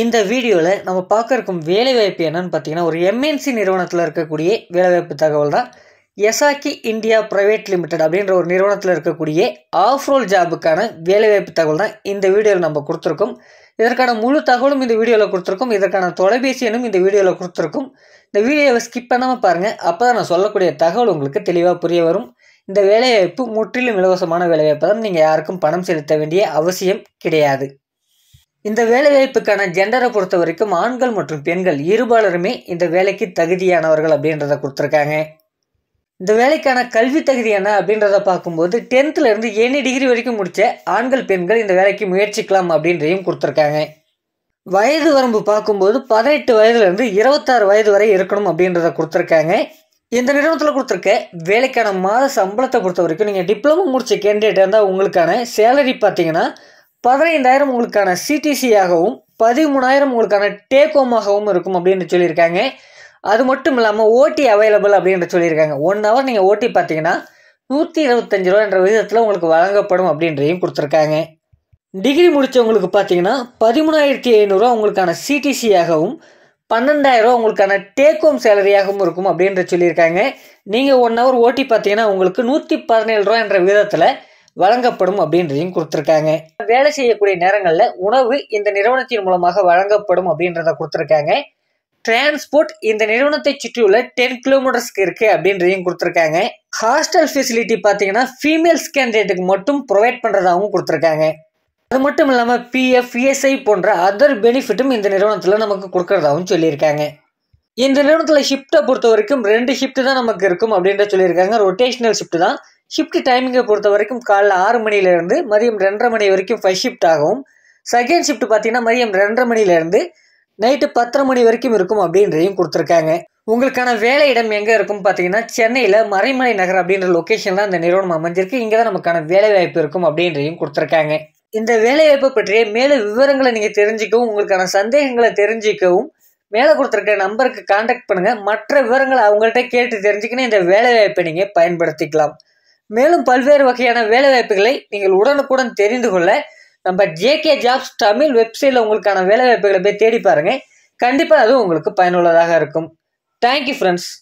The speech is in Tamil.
இந்த வீடியோவில் நம்ம பார்க்க இருக்கும் வேலைவாய்ப்பு என்னன்னு பார்த்தீங்கன்னா ஒரு எம்என்சி நிறுவனத்தில் இருக்கக்கூடிய வேலைவாய்ப்பு தகவல் தான் எசாக்கி இந்தியா பிரைவேட் லிமிடெட் அப்படின்ற ஒரு நிறுவனத்தில் இருக்கக்கூடிய ஆஃப் ரோல் ஜாபுக்கான வேலைவாய்ப்பு தகவல் தான் இந்த வீடியோவில் நம்ம கொடுத்துருக்கோம் இதற்கான முழு தகவலும் இந்த வீடியோவில் கொடுத்துருக்கோம் இதற்கான தொலைபேசி எண்ணும் இந்த வீடியோவில் கொடுத்துருக்கும் இந்த வீடியோவை ஸ்கிப் பண்ணாமல் பாருங்கள் அப்போ தான் நான் சொல்லக்கூடிய தகவல் உங்களுக்கு தெளிவாக புரிய வரும் இந்த வேலைவாய்ப்பு முற்றிலும் இலவசமான வேலைவாய்ப்பு தான் நீங்கள் யாருக்கும் பணம் செலுத்த வேண்டிய அவசியம் கிடையாது இந்த வேலைவாய்ப்புக்கான ஜெண்டரை பொறுத்த வரைக்கும் ஆண்கள் மற்றும் பெண்கள் இருபாலருமே இந்த வேலைக்கு தகுதியானவர்கள் அப்படின்றத கொடுத்துருக்காங்க இந்த வேலைக்கான கல்வி தகுதி என்ன அப்படின்றத பார்க்கும்போது டென்த்துலேருந்து ஏழு டிகிரி வரைக்கும் முடித்த ஆண்கள் பெண்கள் இந்த வேலைக்கு முயற்சிக்கலாம் அப்படின்றையும் கொடுத்துருக்காங்க வயது வரம்பு பார்க்கும்போது பதினெட்டு வயதுலேருந்து இருபத்தாறு வயது வரை இருக்கணும் அப்படின்றத கொடுத்துருக்காங்க இந்த நிறுவனத்தில் கொடுத்துருக்க வேலைக்கான மாத சம்பளத்தை பொறுத்த வரைக்கும் நீங்கள் டிப்ளமோ முடித்த கேண்டிடேட் இருந்தால் உங்களுக்கான சேலரி பார்த்தீங்கன்னா பதினைந்தாயிரம் உங்களுக்கான சிடிசியாகவும் பதிமூணாயிரம் உங்களுக்கான டேக் ஆகவும் இருக்கும் அப்படின்னு சொல்லியிருக்காங்க அது மட்டும் இல்லாமல் ஓட்டி அவைலபிள் அப்படின்ற சொல்லியிருக்காங்க ஒன் ஹவர் நீங்கள் ஓட்டி பார்த்தீங்கன்னா நூற்றி இருபத்தஞ்சு ரூபா என்ற விகிதத்தில் உங்களுக்கு வழங்கப்படும் அப்படின்றையும் கொடுத்துருக்காங்க டிகிரி முடித்தவங்களுக்கு பார்த்தீங்கன்னா பதிமூணாயிரத்தி ஐநூறுரூவா உங்களுக்கான சிடிசியாகவும் பன்னெண்டாயிரரூவா உங்களுக்கான டேக் ஹோம் சேலரியாகவும் இருக்கும் அப்படின்ற சொல்லியிருக்காங்க நீங்கள் ஒன் ஹவர் ஓட்டி பார்த்தீங்கன்னா உங்களுக்கு நூற்றி பதினேழு ரூபா என்ற விதத்தில் வழங்கப்படும் அப்படின்றதையும் கொடுத்துருக்காங்க வேலை செய்யக்கூடிய நேரங்களில் உணவு இந்த நிறுவனத்தின் மூலமாக வழங்கப்படும் அப்படின்றத கொடுத்துருக்காங்க டிரான்ஸ்போர்ட் இந்த நிறுவனத்தை சுற்றியுள்ள டென் கிலோமீட்டர்ஸ்க்கு இருக்கு அப்படின்றதையும் கொடுத்துருக்காங்க ஹாஸ்டல் ஃபெசிலிட்டி பார்த்தீங்கன்னா ஃபீமேல்ஸ் கேண்டிடேட்டுக்கு மட்டும் ப்ரொவைட் பண்ணுறதாகவும் கொடுத்துருக்காங்க அது மட்டும் இல்லாமல் பிஎஃப் இஎஸ்ஐ e போன்ற அதர் பெனிஃபிட்டும் இந்த நிறுவனத்தில் நமக்கு கொடுக்கறதாகவும் சொல்லியிருக்காங்க இந்த நிறுவனத்தில் ஷிஃப்ட்டை பொறுத்த வரைக்கும் ரெண்டு ஷிஃப்ட் தான் நமக்கு இருக்கும் அப்படின்ற சொல்லியிருக்காங்க ரொட்டேஷனல் ஷிஃப்ட் தான் ஷிஃப்ட் டைமிங்கை பொறுத்த வரைக்கும் காலைல ஆறு மணிலேருந்து மதியம் ரெண்டரை மணி வரைக்கும் ஃபைவ் ஷிஃப்ட் ஆகும் செகண்ட் ஷிஃப்ட் பார்த்தீங்கன்னா மதியம் ரெண்டரை மணிலேருந்து நைட்டு பத்தரை மணி வரைக்கும் இருக்கும் அப்படின்றதையும் கொடுத்துருக்காங்க உங்களுக்கான வேலை இடம் எங்கே இருக்கும் பார்த்தீங்கன்னா சென்னையில் மறைமலை நகர் அப்படின்ற தான் அந்த நிறுவனம் அமைஞ்சிருக்கு இங்கே தான் நமக்கான வேலைவாய்ப்பு இருக்கும் அப்படின்றதையும் கொடுத்துருக்காங்க இந்த வேலைவாய்ப்பு பற்றிய மேலே விவரங்களை நீங்கள் தெரிஞ்சுக்கவும் உங்களுக்கான சந்தேகங்களை தெரிஞ்சுக்கவும் மேலே கொடுத்துருக்க நம்பருக்கு காண்டாக்ட் பண்ணுங்கள் மற்ற விவரங்களை அவங்கள்ட்ட கேட்டு தெரிஞ்சுக்கணும் இந்த வேலைவாய்ப்பை நீங்கள் பயன்படுத்திக்கலாம் மேலும் பல்வேறு வகையான வேலைவாய்ப்புகளை நீங்கள் உடனுக்குடன் தெரிந்து கொள்ள நம்ம ஜேகே ஜாப்ஸ் தமிழ் வெப்சைட்டில் உங்களுக்கான வேலைவாய்ப்புகளை போய் தேடி பாருங்கள் கண்டிப்பாக அது உங்களுக்கு பயனுள்ளதாக இருக்கும் தேங்க்யூ ஃப்ரெண்ட்ஸ்